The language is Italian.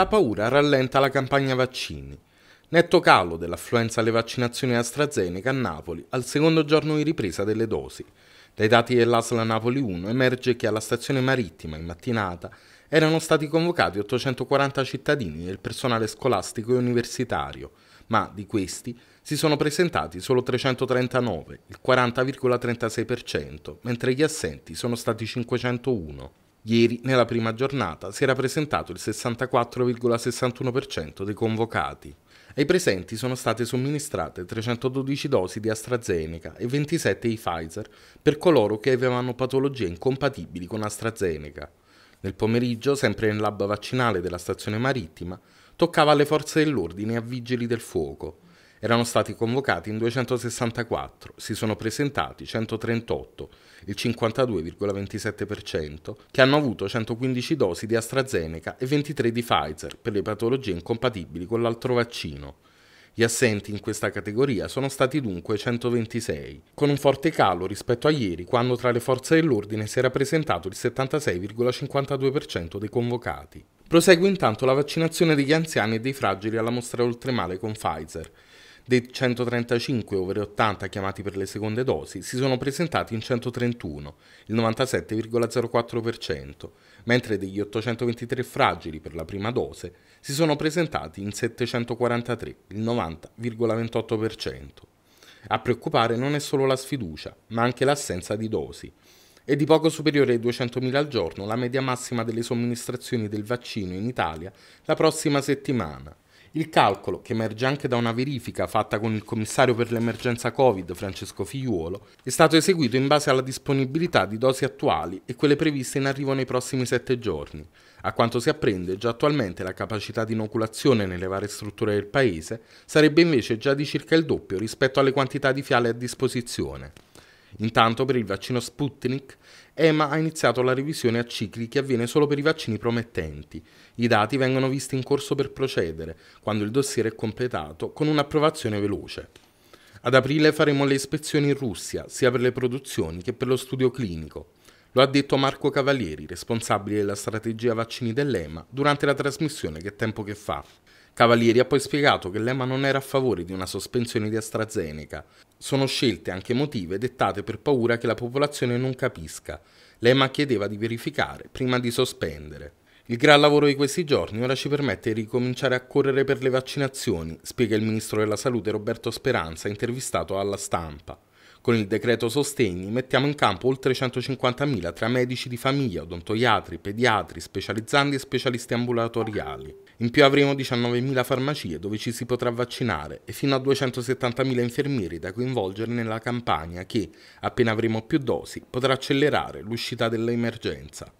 La paura rallenta la campagna vaccini. Netto calo dell'affluenza alle vaccinazioni AstraZeneca a Napoli al secondo giorno di ripresa delle dosi. Dai dati dell'Asla Napoli 1 emerge che alla stazione marittima in mattinata erano stati convocati 840 cittadini del personale scolastico e universitario, ma di questi si sono presentati solo 339, il 40,36%, mentre gli assenti sono stati 501. Ieri, nella prima giornata, si era presentato il 64,61% dei convocati. Ai presenti sono state somministrate 312 dosi di AstraZeneca e 27 di Pfizer per coloro che avevano patologie incompatibili con AstraZeneca. Nel pomeriggio, sempre nel lab vaccinale della stazione marittima, toccava alle forze dell'ordine e a vigili del fuoco erano stati convocati in 264, si sono presentati 138, il 52,27%, che hanno avuto 115 dosi di AstraZeneca e 23 di Pfizer per le patologie incompatibili con l'altro vaccino. Gli assenti in questa categoria sono stati dunque 126, con un forte calo rispetto a ieri quando tra le forze dell'ordine si era presentato il 76,52% dei convocati. Prosegue intanto la vaccinazione degli anziani e dei fragili alla mostra oltremale con Pfizer. Dei 135 over 80 chiamati per le seconde dosi si sono presentati in 131, il 97,04%, mentre degli 823 fragili per la prima dose si sono presentati in 743, il 90,28%. A preoccupare non è solo la sfiducia, ma anche l'assenza di dosi. È di poco superiore ai 200.000 al giorno la media massima delle somministrazioni del vaccino in Italia la prossima settimana. Il calcolo, che emerge anche da una verifica fatta con il commissario per l'emergenza Covid Francesco Figliuolo, è stato eseguito in base alla disponibilità di dosi attuali e quelle previste in arrivo nei prossimi sette giorni. A quanto si apprende, già attualmente la capacità di inoculazione nelle varie strutture del paese sarebbe invece già di circa il doppio rispetto alle quantità di fiale a disposizione. Intanto per il vaccino Sputnik, EMA ha iniziato la revisione a cicli che avviene solo per i vaccini promettenti. I dati vengono visti in corso per procedere, quando il dossier è completato, con un'approvazione veloce. Ad aprile faremo le ispezioni in Russia, sia per le produzioni che per lo studio clinico. Lo ha detto Marco Cavalieri, responsabile della strategia vaccini dell'EMA, durante la trasmissione Che tempo che fa. Cavalieri ha poi spiegato che l'EMA non era a favore di una sospensione di AstraZeneca, sono scelte anche emotive dettate per paura che la popolazione non capisca. L'EMA chiedeva di verificare prima di sospendere. Il gran lavoro di questi giorni ora ci permette di ricominciare a correre per le vaccinazioni, spiega il ministro della Salute Roberto Speranza, intervistato alla stampa. Con il decreto sostegni mettiamo in campo oltre 150.000 tra medici di famiglia, odontoiatri, pediatri, specializzanti e specialisti ambulatoriali. In più avremo 19.000 farmacie dove ci si potrà vaccinare e fino a 270.000 infermieri da coinvolgere nella campagna che, appena avremo più dosi, potrà accelerare l'uscita dell'emergenza.